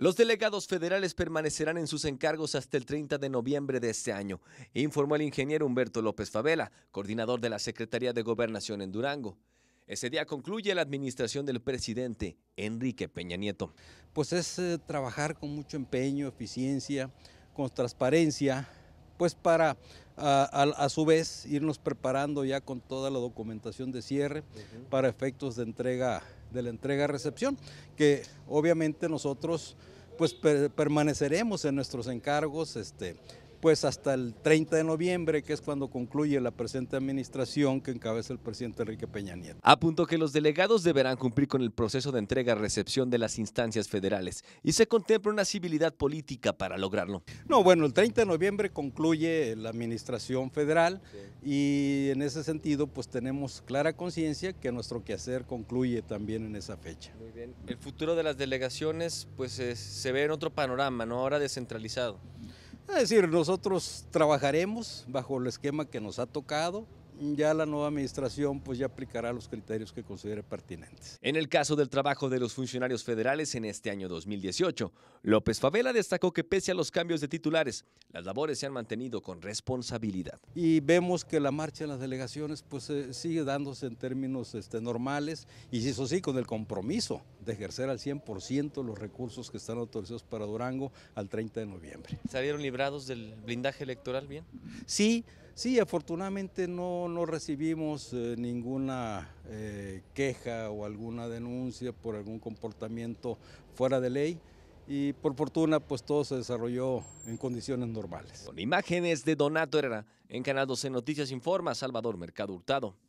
Los delegados federales permanecerán en sus encargos hasta el 30 de noviembre de este año, informó el ingeniero Humberto López Favela, coordinador de la Secretaría de Gobernación en Durango. Ese día concluye la administración del presidente Enrique Peña Nieto. Pues es eh, trabajar con mucho empeño, eficiencia, con transparencia, pues para a, su vez irnos preparando ya con toda la documentación de cierre para efectos de entrega de la entrega-recepción, que obviamente nosotros pues permaneceremos en nuestros encargos, este, pues hasta el 30 de noviembre, que es cuando concluye la presente administración que encabeza el presidente Enrique Peña Nieto. Apuntó que los delegados deberán cumplir con el proceso de entrega-recepción de las instancias federales y se contempla una civilidad política para lograrlo. No, bueno, el 30 de noviembre concluye la administración federal y en ese sentido pues tenemos clara conciencia que nuestro quehacer concluye también en esa fecha. Muy bien. El futuro de las delegaciones pues se ve en otro panorama, ¿no? Ahora descentralizado. Es decir, nosotros trabajaremos bajo el esquema que nos ha tocado, ya la nueva administración pues ya aplicará los criterios que considere pertinentes. En el caso del trabajo de los funcionarios federales en este año 2018, López Favela destacó que pese a los cambios de titulares, las labores se han mantenido con responsabilidad. Y vemos que la marcha de las delegaciones pues eh, sigue dándose en términos este, normales y eso sí con el compromiso de ejercer al 100% los recursos que están autorizados para Durango al 30 de noviembre. ¿Salieron librados del blindaje electoral bien? Sí, Sí, afortunadamente no, recibimos eh, ninguna eh, queja o alguna denuncia por algún comportamiento fuera de ley y por fortuna pues todo se desarrolló en condiciones normales. Con imágenes de Donato Herrera, en Canal 12 Noticias Informa Salvador Mercado Hurtado.